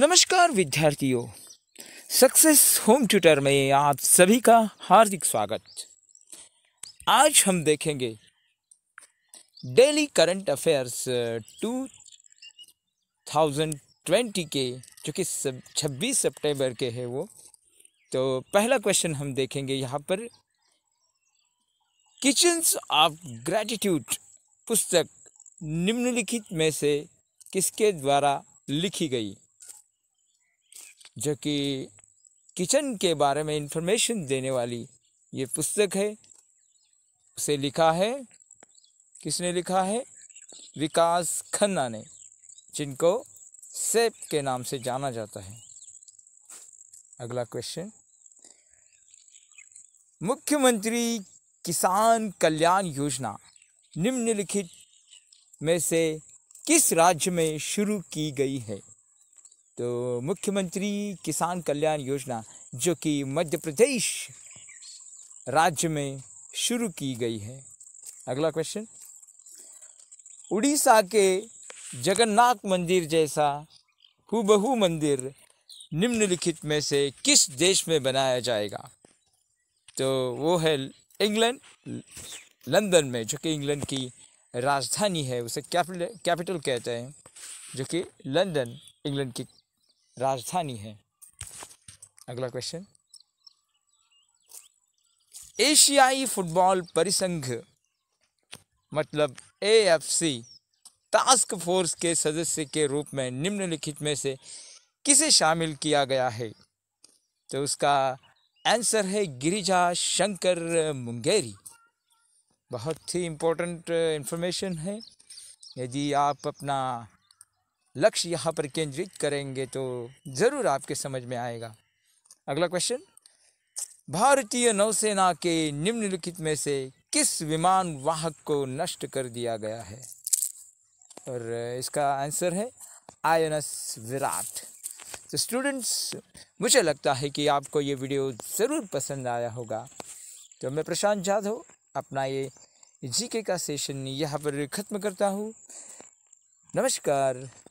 नमस्कार विद्यार्थियों success home tutor में आप सभी का हार्दिक स्वागत आज हम देखेंगे डेली करंट अफेयर्स 2020 uh, के जो कि सब छब्बीस सितंबर के है वो तो पहला क्वेश्चन हम देखेंगे यहाँ पर किचन्स ऑफ ग्रैटिट्यूड पुस्तक निम्नलिखित में से किसके द्वारा लिखी गई जो कि किचन के बारे में इंफॉर्मेशन देने वाली ये पुस्तक है उसे लिखा है किसने लिखा है विकास खन्ना ने जिनको सेप के नाम से जाना जाता है अगला क्वेश्चन मुख्यमंत्री किसान कल्याण योजना निम्नलिखित में से किस राज्य में शुरू की गई है तो मुख्यमंत्री किसान कल्याण योजना जो कि मध्य प्रदेश राज्य में शुरू की गई है अगला क्वेश्चन उड़ीसा के जगन्नाथ मंदिर जैसा हुबहू मंदिर निम्नलिखित में से किस देश में बनाया जाएगा तो वो है इंग्लैंड लंदन में जो कि इंग्लैंड की राजधानी है उसे कैपिटल कैपिटल कहते हैं जो कि लंदन इंग्लैंड की राजधानी है अगला क्वेश्चन एशियाई फुटबॉल परिसंघ मतलब एएफसी टास्क फोर्स के सदस्य के रूप में निम्नलिखित में से किसे शामिल किया गया है तो उसका आंसर है गिरिजा शंकर मुंगेरी बहुत ही इम्पोर्टेंट इन्फॉर्मेशन है यदि आप अपना लक्ष्य यहाँ पर केंद्रित करेंगे तो ज़रूर आपके समझ में आएगा अगला क्वेश्चन भारतीय नौसेना के निम्नलिखित में से किस विमान वाहक को नष्ट कर दिया गया है और इसका आंसर है आई एन एस विराट तो स्टूडेंट्स मुझे लगता है कि आपको ये वीडियो ज़रूर पसंद आया होगा तो मैं प्रशांत जाधव अपना ये जीके का सेशन यहाँ पर ख़त्म करता हूँ नमस्कार